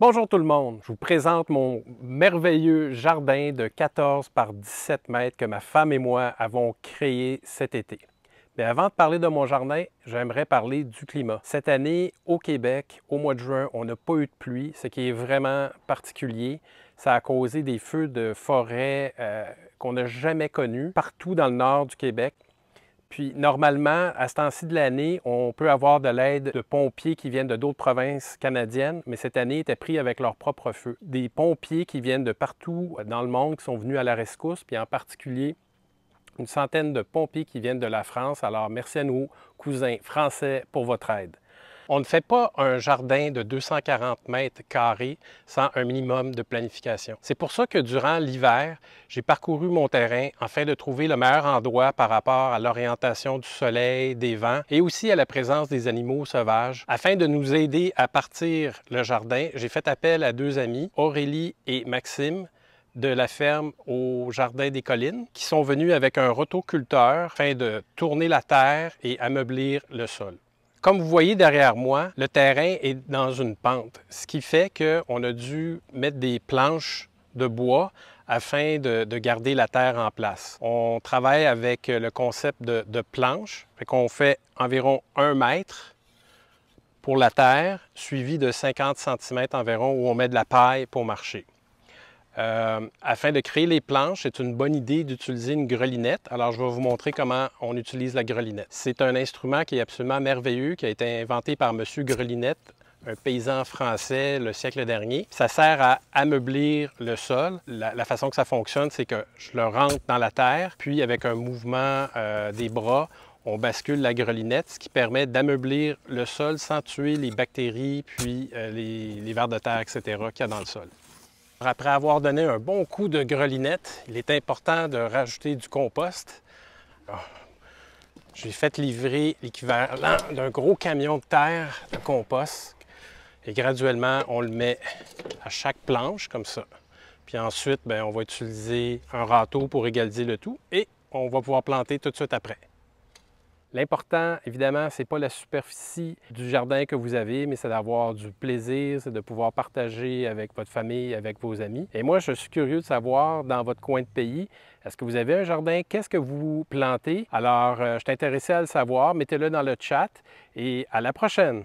Bonjour tout le monde, je vous présente mon merveilleux jardin de 14 par 17 mètres que ma femme et moi avons créé cet été. Mais avant de parler de mon jardin, j'aimerais parler du climat. Cette année, au Québec, au mois de juin, on n'a pas eu de pluie, ce qui est vraiment particulier. Ça a causé des feux de forêt euh, qu'on n'a jamais connus partout dans le nord du Québec. Puis normalement, à ce temps-ci de l'année, on peut avoir de l'aide de pompiers qui viennent de d'autres provinces canadiennes, mais cette année, ils étaient pris avec leur propre feu. Des pompiers qui viennent de partout euh, dans le monde, qui sont venus à la rescousse, puis en particulier une centaine de pompiers qui viennent de la France. Alors merci à nos cousins français pour votre aide. On ne fait pas un jardin de 240 mètres carrés sans un minimum de planification. C'est pour ça que durant l'hiver, j'ai parcouru mon terrain afin de trouver le meilleur endroit par rapport à l'orientation du soleil, des vents et aussi à la présence des animaux sauvages. Afin de nous aider à partir le jardin, j'ai fait appel à deux amis, Aurélie et Maxime, de la ferme au Jardin des Collines, qui sont venus avec un rotoculteur afin de tourner la terre et ameublir le sol. Comme vous voyez derrière moi, le terrain est dans une pente, ce qui fait qu'on a dû mettre des planches de bois afin de, garder la terre en place. On travaille avec le concept de, planche, fait qu'on fait environ un mètre pour la terre, suivi de 50 cm environ où on met de la paille pour marcher. Euh, afin de créer les planches, c'est une bonne idée d'utiliser une grelinette. Alors, je vais vous montrer comment on utilise la grelinette. C'est un instrument qui est absolument merveilleux, qui a été inventé par M. Grelinette, un paysan français le siècle dernier. Ça sert à ameublir le sol. La, façon que ça fonctionne, c'est que je le rentre dans la terre, puis avec un mouvement euh, des bras, on bascule la grelinette, ce qui permet d'ameublir le sol sans tuer les bactéries, puis euh, les, les vers de terre, etc., qu'il y a dans le sol. Après avoir donné un bon coup de grelinette, il est important de rajouter du compost. Ah. J'ai fait livrer l'équivalent d'un gros camion de terre de compost. Et graduellement, on le met à chaque planche, comme ça. Puis ensuite, ben, on va utiliser un râteau pour égaliser le tout et on va pouvoir planter tout de suite après. L'important, évidemment, ce n'est pas la superficie du jardin que vous avez, mais c'est d'avoir du plaisir, c'est de pouvoir partager avec votre famille, avec vos amis. Et moi, je suis curieux de savoir, dans votre coin de pays, est-ce que vous avez un jardin? Qu'est-ce que vous plantez? Alors, euh, je suis intéressé à le savoir. Mettez-le dans le chat et à la prochaine!